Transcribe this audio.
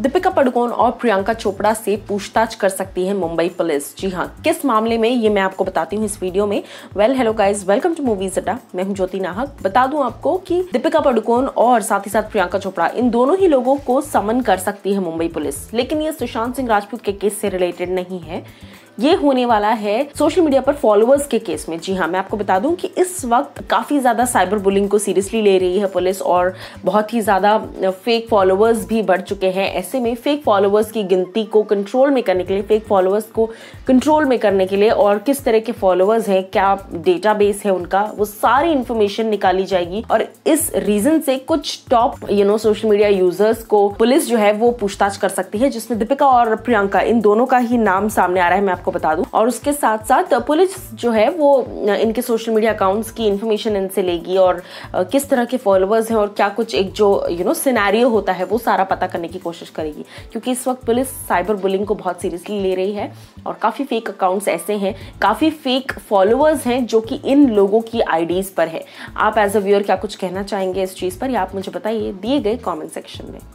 दीपिका पडुकोन और प्रियंका चोपड़ा से पूछताछ कर सकती है मुंबई पुलिस जी हाँ किस मामले में ये मैं आपको बताती हूँ इस वीडियो में well hello guys welcome to movies Adda मैं हूँ ज्योति नाहक बता दूं आपको कि दीपिका पडुकोन और साथ ही साथ प्रियंका चोपड़ा इन दोनों ही लोगों को समन कर सकती है मुंबई पुलिस लेकिन ये सुशांत सिंह राजपूत के केस से रिलेटेड नहीं है ये होने वाला है सोशल मीडिया पर फॉलोअर्स के केस में जी हाँ मैं आपको बता दूं कि इस वक्त काफ़ी ज़्यादा साइबर बुलिंग को सीरियसली ले रही है पुलिस और बहुत ही ज़्यादा फेक फॉलोअर्स भी बढ़ चुके हैं ऐसे में फेक फॉलोअर्स की गिनती को कंट्रोल में करने के लिए फेक फॉलोअर्स को कंट्रोल में करने के लिए और किस तरह के फॉलोअर्स हैं क्या डेटा है उनका वो सारी इंफॉर्मेशन निकाली जाएगी और इस रीजन से कुछ top you know social media users को पुलिस जो है वो पूछताछ कर सकती है जिसमें दीपिका और प्रियंका इन दोनों का ही नाम सामने आ रहा है मैं आपको आपको बता दूँ और उसके साथ साथ पुलिस जो है वो इनके सोशल मीडिया अकाउंट्स की इन्फॉर्मेशन इनसे लेगी और किस तरह के फॉलोअर्स हैं और क्या कुछ एक जो यू नो सिनेरियो होता है वो सारा पता करने की कोशिश करेगी क्योंकि इस वक्त पुलिस साइबर बुलिंग को बहुत सीरियसली ले रही है और काफ़ी फेक अकाउंट्स ऐसे हैं काफ़ी फेक फॉलोअर्स हैं जो कि इन लोगों की आईडीज़ पर है आप एज अ व्यूअर क्या कुछ कहना चाहेंगे इस चीज़ पर या आप मुझे बताइए दिए गए कॉमेंट सेक्शन में